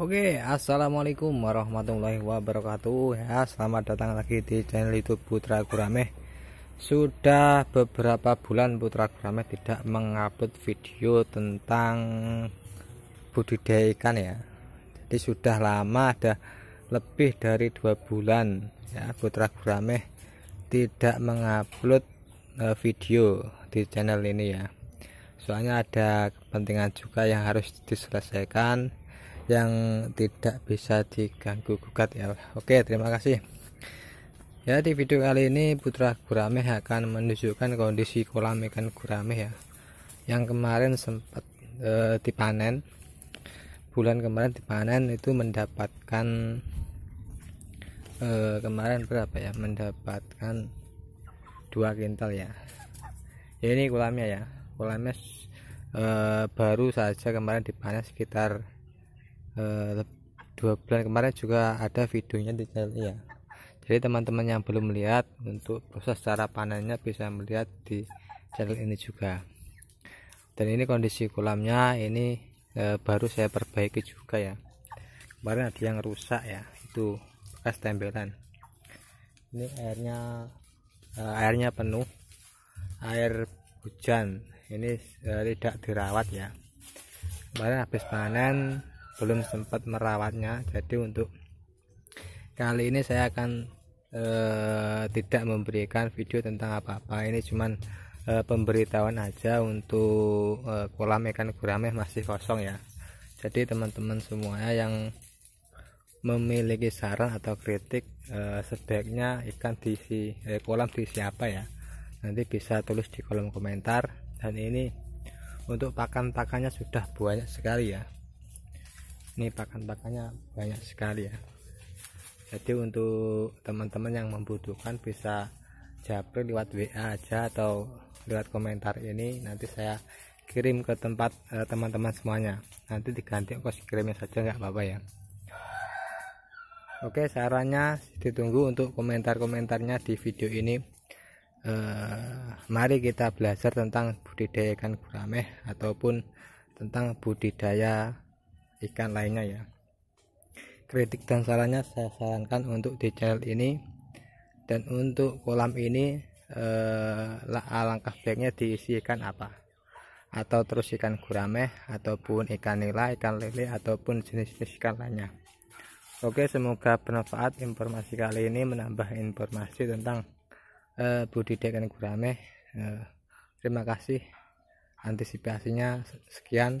Oke, assalamualaikum warahmatullahi wabarakatuh. Ya, selamat datang lagi di channel YouTube Putra Gurameh. Sudah beberapa bulan Putra Gurameh tidak mengupload video tentang budidaya ikan ya. Jadi sudah lama, ada lebih dari dua bulan ya Putra Gurameh tidak mengupload e, video di channel ini ya. Soalnya ada kepentingan juga yang harus diselesaikan yang tidak bisa diganggu gugat ya oke terima kasih ya di video kali ini putra gurameh akan menunjukkan kondisi kolam ikan gurameh ya yang kemarin sempat e, dipanen bulan kemarin dipanen itu mendapatkan e, kemarin berapa ya mendapatkan dua kintal ya ya ini kolamnya ya kolamnya e, baru saja kemarin dipanen sekitar Eh, dua bulan kemarin juga ada videonya di channel ya jadi teman-teman yang belum melihat untuk proses cara panennya bisa melihat di channel ini juga dan ini kondisi kolamnya ini e, baru saya perbaiki juga ya kemarin ada yang rusak ya itu bekas tempelan ini airnya e, airnya penuh air hujan ini e, tidak dirawat ya kemarin habis panen belum sempat merawatnya jadi untuk kali ini saya akan eh, tidak memberikan video tentang apa-apa ini cuman eh, pemberitahuan aja untuk kolam eh, ikan gurame masih kosong ya jadi teman-teman semuanya yang memiliki saran atau kritik sebaiknya ikan diisi eh, kolam diisi apa ya nanti bisa tulis di kolom komentar dan ini untuk pakan-pakannya sudah banyak sekali ya ini pakan-pakannya banyak sekali ya jadi untuk teman-teman yang membutuhkan bisa japri lewat WA aja atau lewat komentar ini nanti saya kirim ke tempat eh, teman-teman eh, semuanya nanti diganti kos kirimnya saja nggak apa-apa ya Oke sarannya ditunggu untuk komentar-komentarnya di video ini eh, mari kita belajar tentang budidaya ikan gurameh ataupun tentang budidaya ikan lainnya ya kritik dan sarannya saya sarankan untuk di channel ini dan untuk kolam ini eh, alangkah baiknya diisi ikan apa atau terus ikan gurame ataupun ikan nila ikan lele ataupun jenis-jenis ikan lainnya oke semoga bermanfaat informasi kali ini menambah informasi tentang eh, budidaya ikan gurame eh, terima kasih antisipasinya sekian